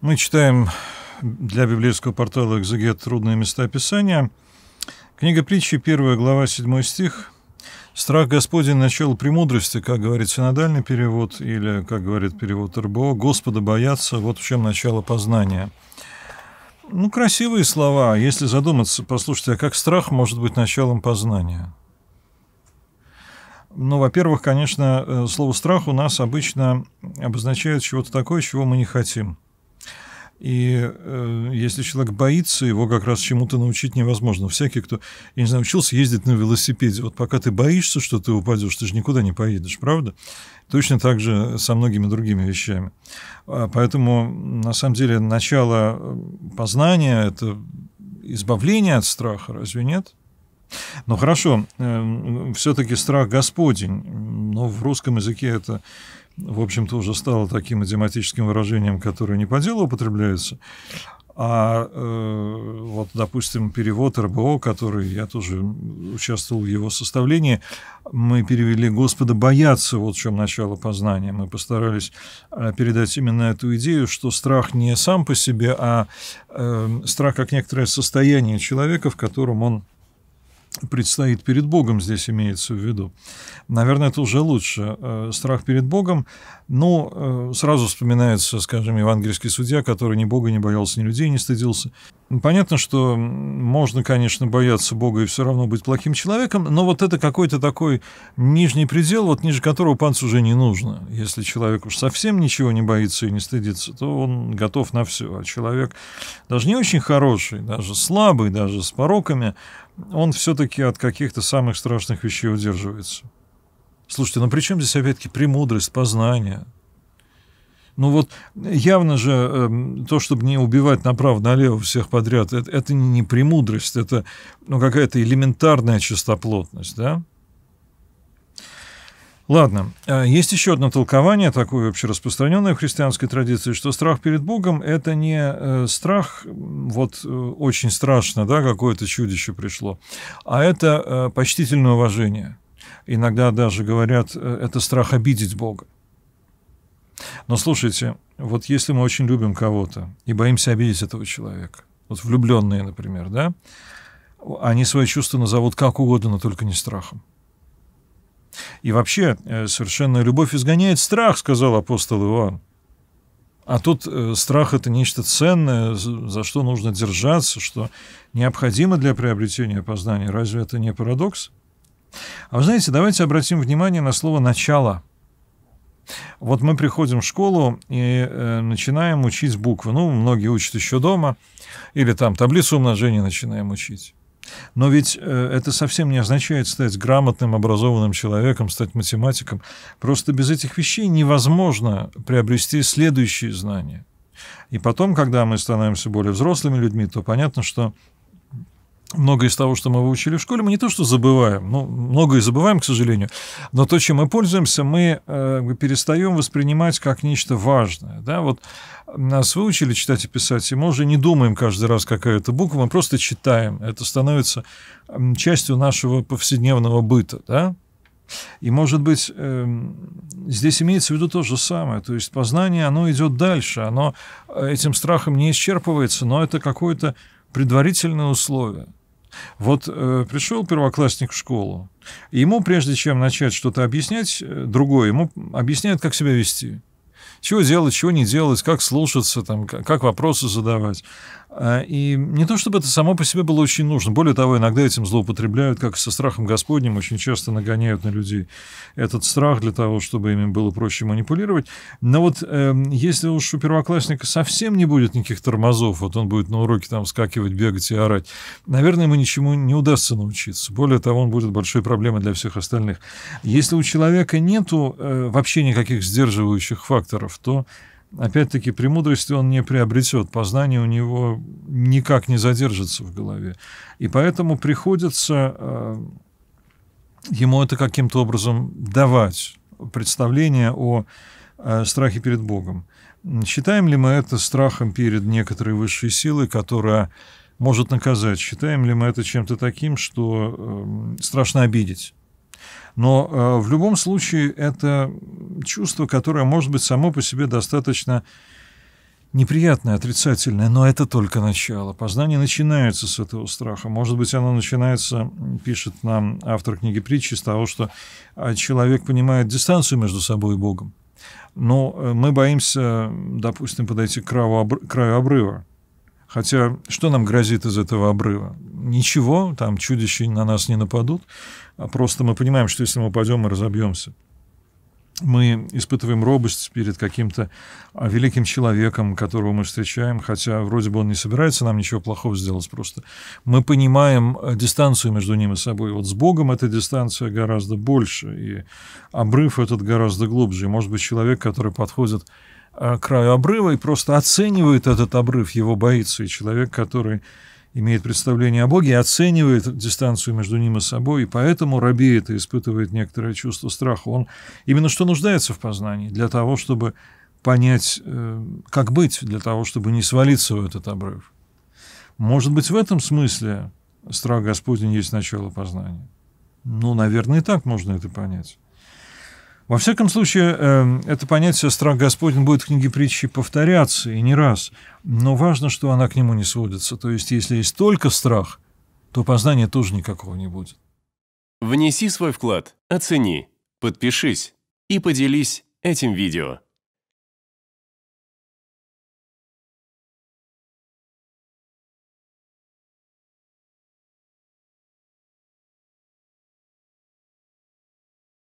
Мы читаем для библейского портала «Экзегет. Трудные места Писания». Книга притчи, 1 глава, 7 стих. «Страх Господень – начало премудрости», как говорит синодальный перевод, или, как говорит перевод РБО, «Господа бояться – вот в чем начало познания». Ну, красивые слова. Если задуматься, послушайте, а как страх может быть началом познания? Ну, во-первых, конечно, э, слово «страх» у нас обычно обозначает чего-то такое, чего мы не хотим – и э, если человек боится, его как раз чему-то научить невозможно. Всякий, кто, я не знаю, учился ездить на велосипеде, вот пока ты боишься, что ты упадешь, ты же никуда не поедешь, правда? Точно так же со многими другими вещами. А, поэтому, на самом деле, начало э, познания – это избавление от страха, разве нет? Ну хорошо, эм, все-таки страх Господень, но в русском языке это, в общем-то, уже стало таким идиоматическим выражением, которое не по делу употребляется. А э, вот, допустим, перевод РБО, который я тоже участвовал в его составлении, мы перевели «Господа бояться», вот в чем начало познания. Мы постарались э, передать именно эту идею, что страх не сам по себе, а э, страх как некоторое состояние человека, в котором он предстоит перед Богом здесь имеется в виду. Наверное, это уже лучше. Э, страх перед Богом, но ну, э, сразу вспоминается, скажем, евангельский судья, который ни Бога не боялся, ни людей не стыдился. Ну, понятно, что можно, конечно, бояться Бога и все равно быть плохим человеком, но вот это какой-то такой нижний предел, вот ниже которого панцу уже не нужно. Если человек уж совсем ничего не боится и не стыдится, то он готов на все. А человек даже не очень хороший, даже слабый, даже с пороками, он все-таки от каких-то самых страшных вещей удерживается. Слушайте, ну при чем здесь опять-таки премудрость, познание? Ну вот явно же э, то, чтобы не убивать направо-налево всех подряд, это, это не премудрость, это ну, какая-то элементарная чистоплотность, да? Ладно, э, есть еще одно толкование, такое общераспространенное в христианской традиции, что страх перед Богом — это не э, страх, вот э, очень страшно, да, какое-то чудище пришло, а это почтительное уважение. Иногда даже говорят, это страх обидеть Бога. Но слушайте, вот если мы очень любим кого-то и боимся обидеть этого человека, вот влюбленные, например, да, они свои чувства назовут как угодно, но только не страхом. И вообще, э, совершенно любовь изгоняет страх, сказал апостол Иоанн. А тут э, страх — это нечто ценное, за что нужно держаться, что необходимо для приобретения познания. Разве это не парадокс? А вы знаете, давайте обратим внимание на слово «начало». Вот мы приходим в школу и э, начинаем учить буквы. Ну, многие учат еще дома. Или там таблицу умножения начинаем учить. Но ведь э, это совсем не означает стать грамотным, образованным человеком, стать математиком. Просто без этих вещей невозможно приобрести следующие знания. И потом, когда мы становимся более взрослыми людьми, то понятно, что многое из того, что мы выучили в школе, мы не то что забываем, ну, многое забываем, к сожалению, но то, чем мы пользуемся, мы э, перестаем воспринимать как нечто важное. Да? Вот нас выучили читать и писать, и мы уже не думаем каждый раз, какая это буква, мы просто читаем. Это становится частью нашего повседневного быта. Да? И, может быть, эм, здесь имеется в виду то же самое. То есть познание, оно идет дальше, оно э, этим страхом не исчерпывается, но это какое-то предварительное условие. Вот э, пришел первоклассник в школу, ему, прежде чем начать что-то объяснять, э, другой ему объясняет, как себя вести чего делать, чего не делать, как слушаться, там, как вопросы задавать. А, и не то чтобы это само по себе было очень нужно. Более того, иногда этим злоупотребляют, как со страхом Господним, очень часто нагоняют на людей этот страх для того, чтобы ими было проще манипулировать. Но вот эм, если уж у первоклассника совсем не будет никаких тормозов, вот он будет на уроке там скакивать, бегать и орать, наверное, ему ничему не удастся научиться. Более того, он будет большой проблемой для всех остальных. Если у человека нету э, вообще никаких сдерживающих факторов, примеров, то опять-таки премудрости он не приобретет, познание у него никак не задержится в голове. И поэтому приходится э, ему это каким-то образом давать, представление о э, страхе перед Богом. Считаем ли мы это страхом перед некоторой высшей силой, которая может наказать? Считаем ли мы это чем-то таким, что э, страшно обидеть? Но э, в любом случае это чувство, которое может быть само по себе достаточно неприятное, отрицательное, но это только начало. Познание начинается с этого страха. Может быть, оно начинается, пишет нам автор книги притчи, с того, что а, человек понимает дистанцию между собой и Богом. Но э, мы боимся, допустим, подойти к краю, обрыва, краю обрыва. Хотя что нам грозит из этого обрыва? Ничего, там чудища на нас не нападут, а просто мы понимаем, что если мы упадем, мы разобьемся мы испытываем робость перед каким-то а, великим человеком, которого мы встречаем, хотя вроде бы он не собирается нам ничего плохого сделать просто. Мы понимаем э, дистанцию между ним и собой. Вот с Богом эта дистанция гораздо больше, и обрыв этот гораздо глубже. И, может быть, человек, который подходит э, к краю обрыва и просто оценивает этот обрыв, его боится, и человек, который имеет представление о Боге и оценивает дистанцию между ним и собой, и поэтому робеет и испытывает некоторое чувство страха. Он именно что нуждается в познании для того, чтобы понять, э, как быть, для того, чтобы не свалиться в этот обрыв. Может быть, в этом смысле страх Господень есть начало познания. Ну, наверное, и так можно это понять. Во всяком случае, эм, это понятие «страх Господень» будет в книге притчи повторяться, и не раз. Но важно, что она к нему не сводится. То есть, если есть только страх, то познания тоже никакого не будет. Внеси свой вклад, оцени, подпишись и поделись этим видео.